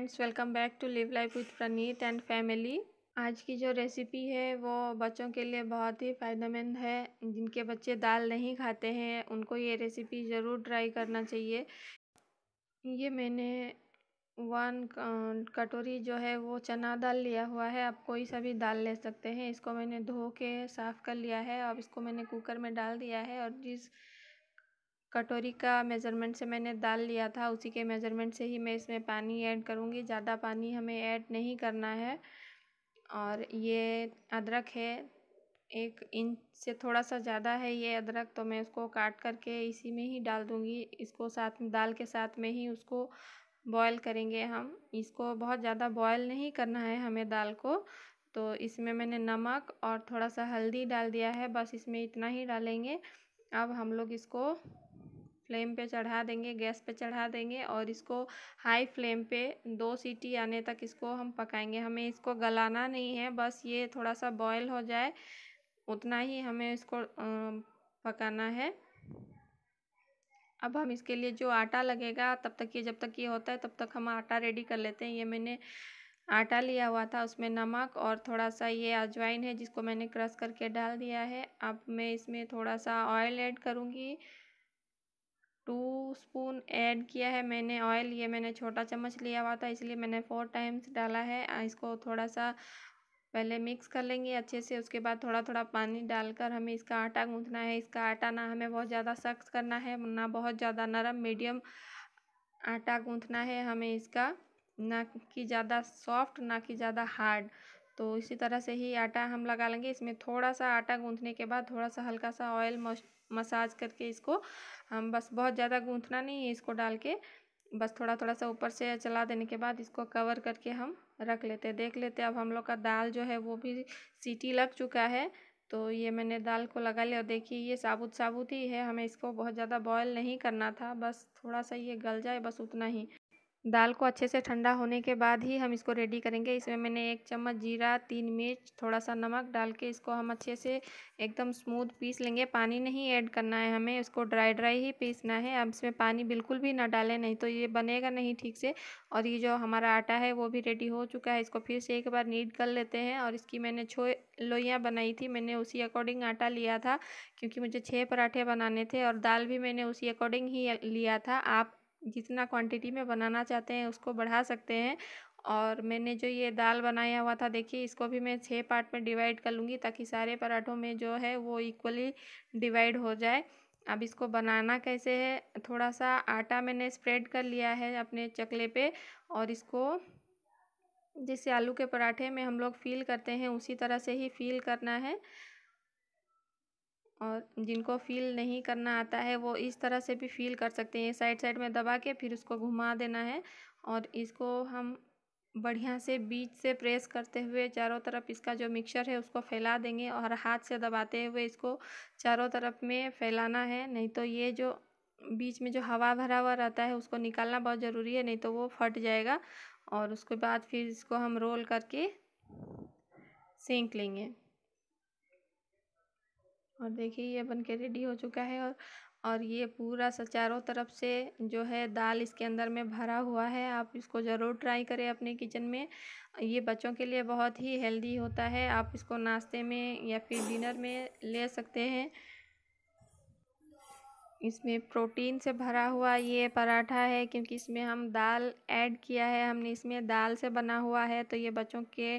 friends welcome back to live life with Praneet and family आज की जो रेसिपी है वो बच्चों के लिए बहुत ही फ़ायदेमंद है जिनके बच्चे दाल नहीं खाते हैं उनको ये रेसिपी ज़रूर ट्राई करना चाहिए ये मैंने वन कटोरी जो है वो चना दाल लिया हुआ है आप कोई सा भी दाल ले सकते हैं इसको मैंने धो के साफ़ कर लिया है अब इसको मैंने कुकर में डाल दिया है और जिस कटोरी का मेज़रमेंट से मैंने दाल लिया था उसी के मेज़रमेंट से ही मैं इसमें पानी ऐड करूँगी ज़्यादा पानी हमें ऐड नहीं करना है और ये अदरक है एक इंच से थोड़ा सा ज़्यादा है ये अदरक तो मैं उसको काट करके इसी में ही डाल दूँगी इसको साथ में दाल के साथ में ही उसको बॉयल करेंगे हम इसको बहुत ज़्यादा बॉयल नहीं करना है हमें दाल को तो इसमें मैंने नमक और थोड़ा सा हल्दी डाल दिया है बस इसमें इतना ही डालेंगे अब हम लोग इसको फ्लेम पे चढ़ा देंगे गैस पे चढ़ा देंगे और इसको हाई फ्लेम पे दो सीटी आने तक इसको हम पकाएंगे हमें इसको गलाना नहीं है बस ये थोड़ा सा बॉयल हो जाए उतना ही हमें इसको पकाना है अब हम इसके लिए जो आटा लगेगा तब तक ये जब तक ये होता है तब तक हम आटा रेडी कर लेते हैं ये मैंने आटा लिया हुआ था उसमें नमक और थोड़ा सा ये अजवाइन है जिसको मैंने क्रश करके डाल दिया है अब मैं इसमें थोड़ा सा ऑयल ऐड करूँगी टू स्पून ऐड किया है मैंने ऑयल ये मैंने छोटा चम्मच लिया हुआ था इसलिए मैंने फोर टाइम्स डाला है इसको थोड़ा सा पहले मिक्स कर लेंगे अच्छे से उसके बाद थोड़ा थोड़ा पानी डालकर हमें इसका आटा गूंथना है इसका आटा ना हमें बहुत ज़्यादा सख्त करना है ना बहुत ज़्यादा नरम मीडियम आटा गूंथना है हमें इसका ना कि ज़्यादा सॉफ्ट ना कि ज़्यादा हार्ड तो इसी तरह से ही आटा हम लगा लेंगे इसमें थोड़ा सा आटा गूंथने के बाद थोड़ा सा हल्का सा ऑयल मसाज करके इसको हम बस बहुत ज़्यादा गूंथना नहीं है इसको डाल के बस थोड़ा थोड़ा सा ऊपर से चला देने के बाद इसको कवर करके हम रख लेते हैं देख लेते हैं अब हम लोग का दाल जो है वो भी सीटी लग चुका है तो ये मैंने दाल को लगा लिया और देखिए ये साबुत साबुत ही है हमें इसको बहुत ज़्यादा बॉयल नहीं करना था बस थोड़ा सा ये गल जाए बस उतना ही दाल को अच्छे से ठंडा होने के बाद ही हम इसको रेडी करेंगे इसमें मैंने एक चम्मच जीरा तीन मिर्च थोड़ा सा नमक डाल के इसको हम अच्छे से एकदम स्मूथ पीस लेंगे पानी नहीं ऐड करना है हमें इसको ड्राई ड्राई ही पीसना है अब इसमें पानी बिल्कुल भी ना डालें नहीं तो ये बनेगा नहीं ठीक से और ये जो हमारा आटा है वो भी रेडी हो चुका है इसको फिर से एक बार नीट कर लेते हैं और इसकी मैंने छो लोइयाँ बनाई थी मैंने उसी अकॉर्डिंग आटा लिया था क्योंकि मुझे छः पराठे बनाने थे और दाल भी मैंने उसी अकॉर्डिंग ही लिया था आप जितना क्वांटिटी में बनाना चाहते हैं उसको बढ़ा सकते हैं और मैंने जो ये दाल बनाया हुआ था देखिए इसको भी मैं छः पार्ट में डिवाइड कर लूँगी ताकि सारे पराठों में जो है वो इक्वली डिवाइड हो जाए अब इसको बनाना कैसे है थोड़ा सा आटा मैंने स्प्रेड कर लिया है अपने चकले पे और इसको जैसे आलू के पराठे में हम लोग फील करते हैं उसी तरह से ही फील करना है और जिनको फील नहीं करना आता है वो इस तरह से भी फील कर सकते हैं साइड साइड में दबा के फिर उसको घुमा देना है और इसको हम बढ़िया से बीच से प्रेस करते हुए चारों तरफ इसका जो मिक्सर है उसको फैला देंगे और हाथ से दबाते हुए इसको चारों तरफ में फैलाना है नहीं तो ये जो बीच में जो हवा भरा हुआ रहता है उसको निकालना बहुत ज़रूरी है नहीं तो वो फट जाएगा और उसके बाद फिर इसको हम रोल करके सेंक लेंगे और देखिए ये बन के रेडी हो चुका है और और ये पूरा सा चारों तरफ से जो है दाल इसके अंदर में भरा हुआ है आप इसको ज़रूर ट्राई करें अपने किचन में ये बच्चों के लिए बहुत ही हेल्दी होता है आप इसको नाश्ते में या फिर डिनर में ले सकते हैं इसमें प्रोटीन से भरा हुआ ये पराठा है क्योंकि इसमें हम दाल ऐड किया है हमने इसमें दाल से बना हुआ है तो ये बच्चों के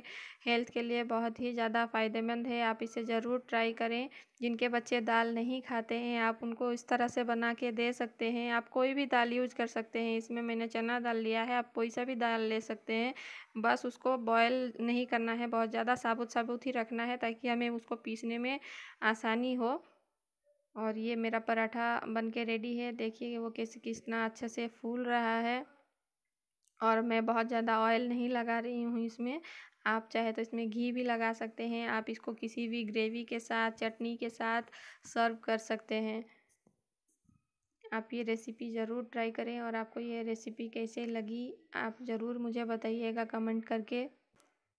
हेल्थ के लिए बहुत ही ज़्यादा फ़ायदेमंद है आप इसे ज़रूर ट्राई करें जिनके बच्चे दाल नहीं खाते हैं आप उनको इस तरह से बना के दे सकते हैं आप कोई भी दाल यूज कर सकते हैं इसमें मैंने चना दाल लिया है आप कोई सा भी दाल ले सकते हैं बस उसको बॉयल नहीं करना है बहुत ज़्यादा साबुत साबुत ही रखना है ताकि हमें उसको पीसने में आसानी हो और ये मेरा पराठा बन के रेडी है देखिए वो कैसे कितना अच्छे से फूल रहा है और मैं बहुत ज़्यादा ऑयल नहीं लगा रही हूँ इसमें आप चाहे तो इसमें घी भी लगा सकते हैं आप इसको किसी भी ग्रेवी के साथ चटनी के साथ सर्व कर सकते हैं आप ये रेसिपी ज़रूर ट्राई करें और आपको ये रेसिपी कैसे लगी आप ज़रूर मुझे बताइएगा कमेंट करके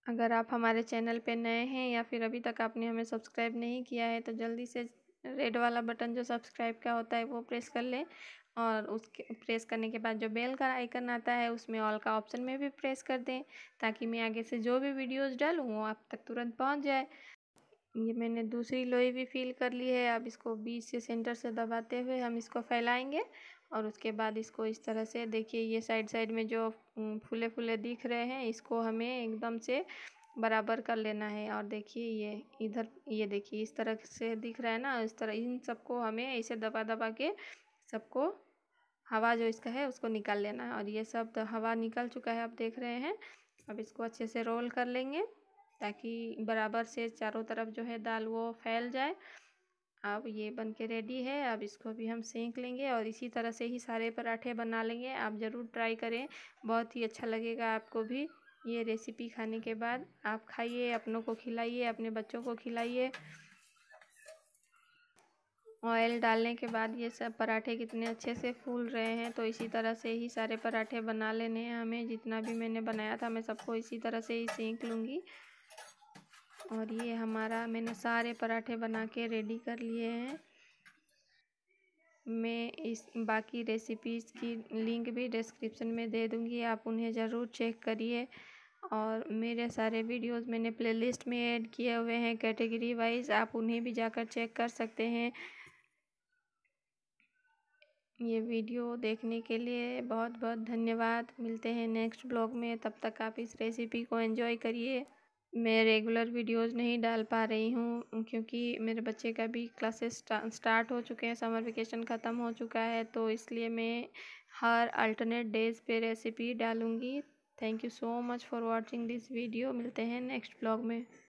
अगर आप हमारे चैनल पर नए हैं या फिर अभी तक आपने हमें सब्सक्राइब नहीं किया है तो जल्दी से रेड वाला बटन जो सब्सक्राइब का होता है वो प्रेस कर लें और उसके प्रेस करने के बाद जो बेल का आइकन आता है उसमें ऑल का ऑप्शन में भी प्रेस कर दें ताकि मैं आगे से जो भी वीडियोस डालूँ वो आप तक तुरंत पहुँच जाए ये मैंने दूसरी लोई भी फील कर ली है अब इसको बीच से सेंटर से दबाते हुए हम इसको फैलाएंगे और उसके बाद इसको इस तरह से देखिए ये साइड साइड में जो फूले फूले दिख रहे हैं इसको हमें एकदम से बराबर कर लेना है और देखिए ये इधर ये देखिए इस तरह से दिख रहा है ना इस तरह इन सबको हमें ऐसे दबा दबा के सबको हवा जो इसका है उसको निकाल लेना है और ये सब तो हवा निकल चुका है आप देख रहे हैं अब इसको अच्छे से रोल कर लेंगे ताकि बराबर से चारों तरफ जो है दाल वो फैल जाए अब ये बन के रेडी है अब इसको भी हम सेंक लेंगे और इसी तरह से ही सारे पराठे बना लेंगे आप ज़रूर ट्राई करें बहुत ही अच्छा लगेगा आपको भी ये रेसिपी खाने के बाद आप खाइए अपनों को खिलाइए अपने बच्चों को खिलाइए ऑयल डालने के बाद ये सब पराठे कितने अच्छे से फूल रहे हैं तो इसी तरह से ही सारे पराठे बना लेने हैं हमें जितना भी मैंने बनाया था मैं सबको इसी तरह से ही सेंक लूँगी और ये हमारा मैंने सारे पराठे बना के रेडी कर लिए हैं मैं इस बाकी रेसिपीज़ की लिंक भी डिस्क्रिप्शन में दे दूँगी आप उन्हें ज़रूर चेक करिए और मेरे सारे वीडियोस मैंने प्लेलिस्ट में ऐड किए हुए हैं कैटेगरी वाइज आप उन्हें भी जाकर चेक कर सकते हैं ये वीडियो देखने के लिए बहुत बहुत धन्यवाद मिलते हैं नेक्स्ट ब्लॉग में तब तक आप इस रेसिपी को एंजॉय करिए मैं रेगुलर वीडियोस नहीं डाल पा रही हूँ क्योंकि मेरे बच्चे का भी क्लासेस स्टार्ट हो चुके हैं समर वेकेशन ख़त्म हो चुका है तो इसलिए मैं हर अल्टरनेट डेज़ पे रेसिपी डालूँगी thank you so much for watching this video मिलते हैं नेक्स्ट ब्लॉग में